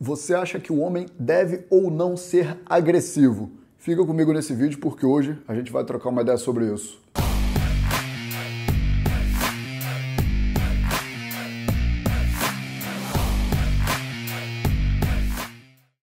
Você acha que o homem deve ou não ser agressivo? Fica comigo nesse vídeo porque hoje a gente vai trocar uma ideia sobre isso.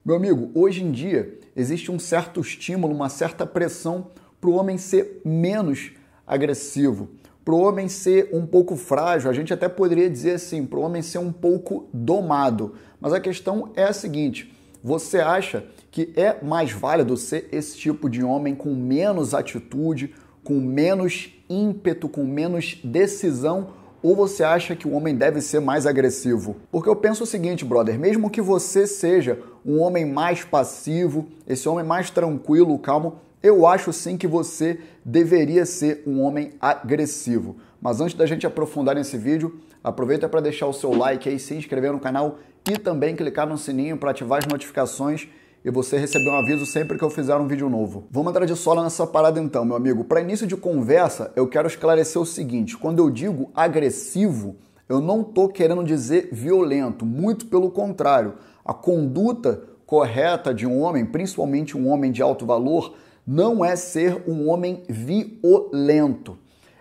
Meu amigo, hoje em dia existe um certo estímulo, uma certa pressão para o homem ser menos agressivo para o homem ser um pouco frágil, a gente até poderia dizer assim, para o homem ser um pouco domado. Mas a questão é a seguinte: você acha que é mais válido ser esse tipo de homem com menos atitude, com menos ímpeto, com menos decisão? Ou você acha que o homem deve ser mais agressivo? Porque eu penso o seguinte, brother: mesmo que você seja um homem mais passivo, esse homem mais tranquilo, calmo, eu acho sim que você deveria ser um homem agressivo. Mas antes da gente aprofundar nesse vídeo, aproveita para deixar o seu like aí, se inscrever no canal e também clicar no sininho para ativar as notificações e você receber um aviso sempre que eu fizer um vídeo novo. Vamos entrar de sola nessa parada então, meu amigo. Para início de conversa, eu quero esclarecer o seguinte: quando eu digo agressivo, eu não estou querendo dizer violento, muito pelo contrário. A conduta correta de um homem, principalmente um homem de alto valor, não é ser um homem violento.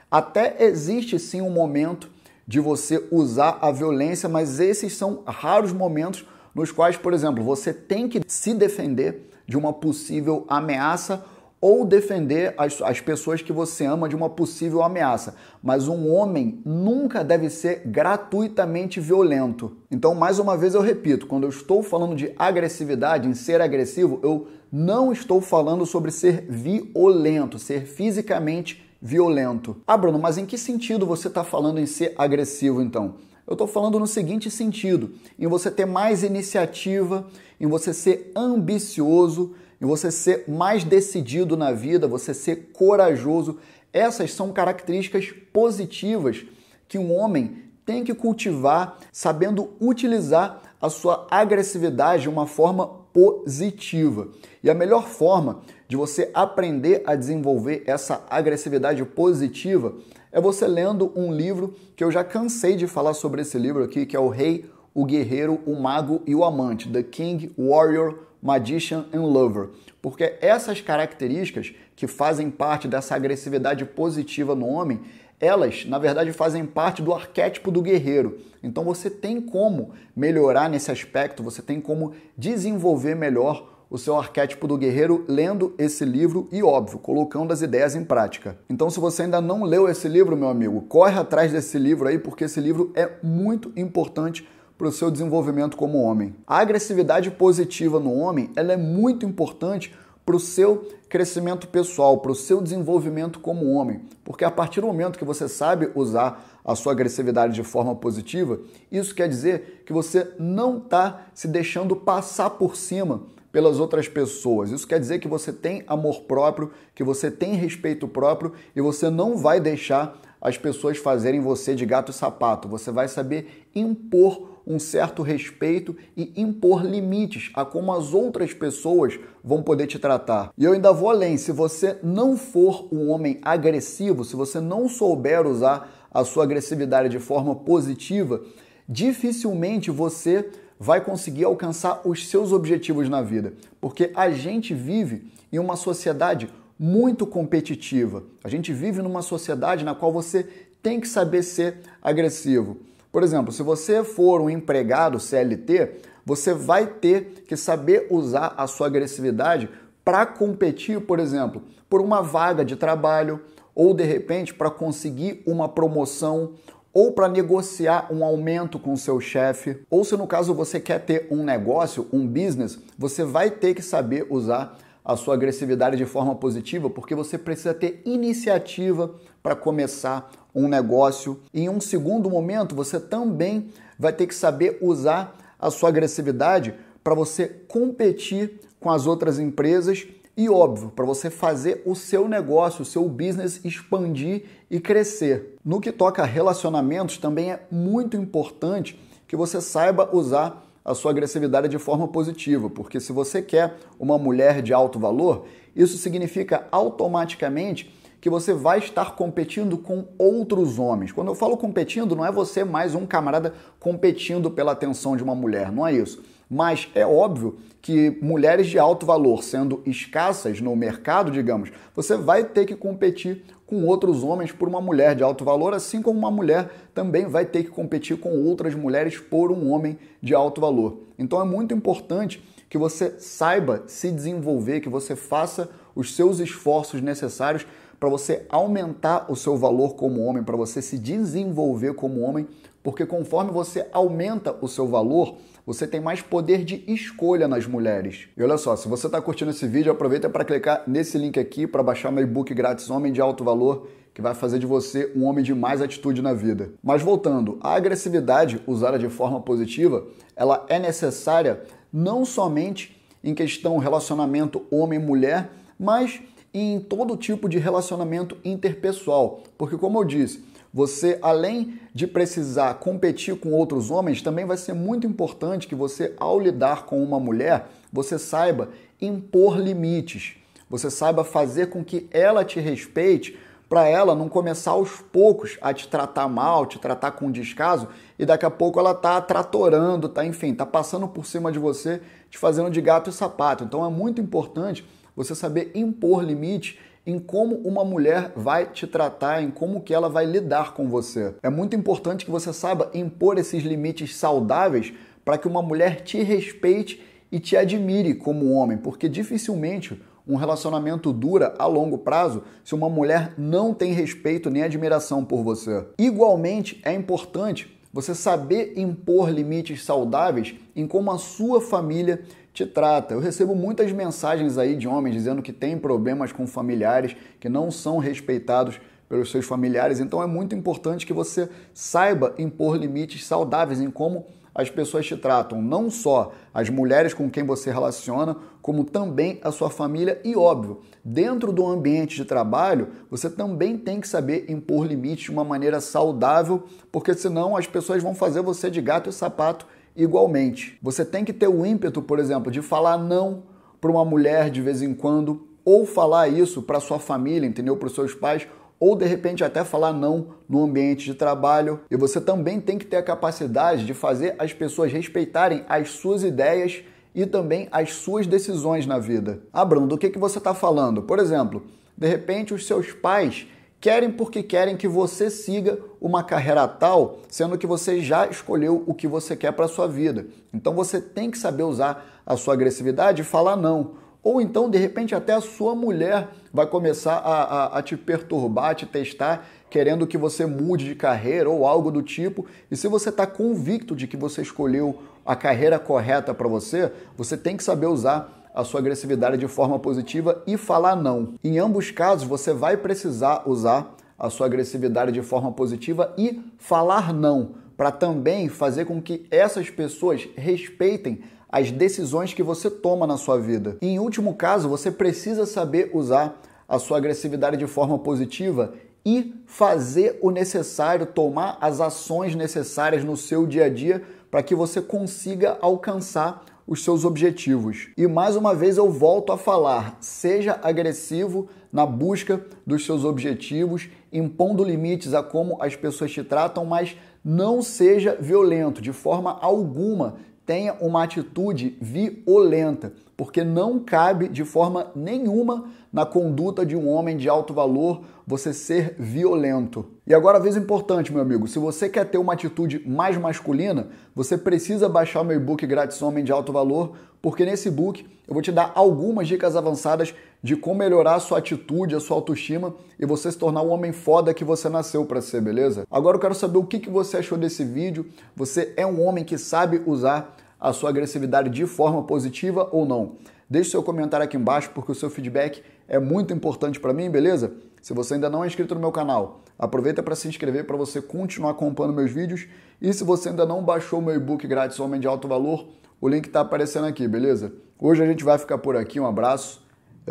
Até existe sim um momento de você usar a violência, mas esses são raros momentos nos quais, por exemplo, você tem que se defender de uma possível ameaça ou defender as, as pessoas que você ama de uma possível ameaça. Mas um homem nunca deve ser gratuitamente violento. Então, mais uma vez eu repito, quando eu estou falando de agressividade, em ser agressivo, eu não estou falando sobre ser violento, ser fisicamente violento. Ah, Bruno, mas em que sentido você está falando em ser agressivo então? Eu estou falando no seguinte sentido: em você ter mais iniciativa, em você ser ambicioso, em você ser mais decidido na vida, você ser corajoso. Essas são características positivas que um homem tem que cultivar, sabendo utilizar a sua agressividade de uma forma positiva. E a melhor forma de você aprender a desenvolver essa agressividade positiva é você lendo um livro que eu já cansei de falar sobre esse livro aqui, que é O Rei, o Guerreiro, o Mago e o Amante, The King, Warrior, Magician and Lover. Porque essas características que fazem parte dessa agressividade positiva no homem elas, na verdade, fazem parte do arquétipo do guerreiro. Então você tem como melhorar nesse aspecto, você tem como desenvolver melhor o seu arquétipo do guerreiro lendo esse livro e, óbvio, colocando as ideias em prática. Então, se você ainda não leu esse livro, meu amigo, corre atrás desse livro aí, porque esse livro é muito importante para o seu desenvolvimento como homem. A agressividade positiva no homem ela é muito importante para o seu crescimento pessoal, para o seu desenvolvimento como homem. Porque a partir do momento que você sabe usar a sua agressividade de forma positiva, isso quer dizer que você não está se deixando passar por cima pelas outras pessoas. Isso quer dizer que você tem amor próprio, que você tem respeito próprio e você não vai deixar as pessoas fazerem você de gato e sapato. Você vai saber impor um certo respeito e impor limites a como as outras pessoas vão poder te tratar. E eu ainda vou além: se você não for um homem agressivo, se você não souber usar a sua agressividade de forma positiva, dificilmente você vai conseguir alcançar os seus objetivos na vida, porque a gente vive em uma sociedade muito competitiva. A gente vive numa sociedade na qual você tem que saber ser agressivo. Por exemplo, se você for um empregado CLT, você vai ter que saber usar a sua agressividade para competir, por exemplo, por uma vaga de trabalho ou de repente para conseguir uma promoção ou para negociar um aumento com seu chefe, ou se no caso você quer ter um negócio, um business, você vai ter que saber usar a sua agressividade de forma positiva, porque você precisa ter iniciativa para começar um negócio. E em um segundo momento, você também vai ter que saber usar a sua agressividade para você competir com as outras empresas e, óbvio, para você fazer o seu negócio, o seu business expandir e crescer. No que toca a relacionamentos, também é muito importante que você saiba usar a sua agressividade de forma positiva, porque se você quer uma mulher de alto valor, isso significa automaticamente que você vai estar competindo com outros homens. Quando eu falo competindo, não é você mais um camarada competindo pela atenção de uma mulher, não é isso. Mas é óbvio que mulheres de alto valor sendo escassas no mercado, digamos, você vai ter que competir com outros homens por uma mulher de alto valor, assim como uma mulher também vai ter que competir com outras mulheres por um homem de alto valor. Então é muito importante que você saiba se desenvolver, que você faça os seus esforços necessários para você aumentar o seu valor como homem, para você se desenvolver como homem, porque conforme você aumenta o seu valor, você tem mais poder de escolha nas mulheres. E olha só, se você está curtindo esse vídeo, aproveita para clicar nesse link aqui para baixar meu e-book grátis Homem de Alto Valor, que vai fazer de você um homem de mais atitude na vida. Mas voltando, a agressividade usada de forma positiva, ela é necessária não somente em questão relacionamento homem-mulher, mas e em todo tipo de relacionamento interpessoal. Porque, como eu disse, você, além de precisar competir com outros homens, também vai ser muito importante que você, ao lidar com uma mulher, você saiba impor limites. Você saiba fazer com que ela te respeite para ela não começar aos poucos a te tratar mal, te tratar com descaso e daqui a pouco ela tá tratorando, tá, enfim, tá passando por cima de você, te fazendo de gato e sapato. Então é muito importante você saber impor limite em como uma mulher vai te tratar, em como que ela vai lidar com você. É muito importante que você saiba impor esses limites saudáveis para que uma mulher te respeite e te admire como homem, porque dificilmente um relacionamento dura a longo prazo se uma mulher não tem respeito nem admiração por você. Igualmente, é importante você saber impor limites saudáveis em como a sua família te trata. Eu recebo muitas mensagens aí de homens dizendo que têm problemas com familiares, que não são respeitados pelos seus familiares. Então é muito importante que você saiba impor limites saudáveis em como as pessoas te tratam, não só as mulheres com quem você relaciona, como também a sua família e óbvio, dentro do ambiente de trabalho, você também tem que saber impor limites de uma maneira saudável, porque senão as pessoas vão fazer você de gato e sapato igualmente. Você tem que ter o ímpeto, por exemplo, de falar não para uma mulher de vez em quando, ou falar isso para sua família, entendeu? Para os seus pais, ou de repente até falar não no ambiente de trabalho. E você também tem que ter a capacidade de fazer as pessoas respeitarem as suas ideias e também as suas decisões na vida. Ah, Bruno, do que, que você está falando? Por exemplo, de repente os seus pais Querem porque querem que você siga uma carreira tal, sendo que você já escolheu o que você quer para a sua vida. Então você tem que saber usar a sua agressividade e falar não. Ou então, de repente, até a sua mulher vai começar a, a, a te perturbar, te testar, querendo que você mude de carreira ou algo do tipo. E se você está convicto de que você escolheu a carreira correta para você, você tem que saber usar a sua agressividade de forma positiva e falar não. Em ambos casos, você vai precisar usar a sua agressividade de forma positiva e falar não, para também fazer com que essas pessoas respeitem as decisões que você toma na sua vida. E, em último caso, você precisa saber usar a sua agressividade de forma positiva e fazer o necessário, tomar as ações necessárias no seu dia a dia para que você consiga alcançar os seus objetivos. E mais uma vez eu volto a falar: seja agressivo na busca dos seus objetivos, impondo limites a como as pessoas te tratam, mas não seja violento de forma alguma tenha uma atitude violenta, porque não cabe de forma nenhuma na conduta de um homem de alto valor você ser violento. E agora, a vez importante, meu amigo, se você quer ter uma atitude mais masculina, você precisa baixar meu e-book grátis Homem de Alto Valor, porque nesse book eu vou te dar algumas dicas avançadas de como melhorar a sua atitude, a sua autoestima e você se tornar o homem foda que você nasceu para ser, beleza? Agora eu quero saber o que, você achou desse vídeo. Você é um homem que sabe usar a sua agressividade de forma positiva ou não? Deixe seu comentário aqui embaixo porque o seu feedback é muito importante para mim, beleza? Se você ainda não é inscrito no meu canal, aproveita para se inscrever para você continuar acompanhando meus vídeos. E se você ainda não baixou meu e-book grátis Homem de Alto Valor, o link está aparecendo aqui, beleza? Hoje a gente vai ficar por aqui. Um abraço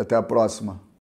até a próxima.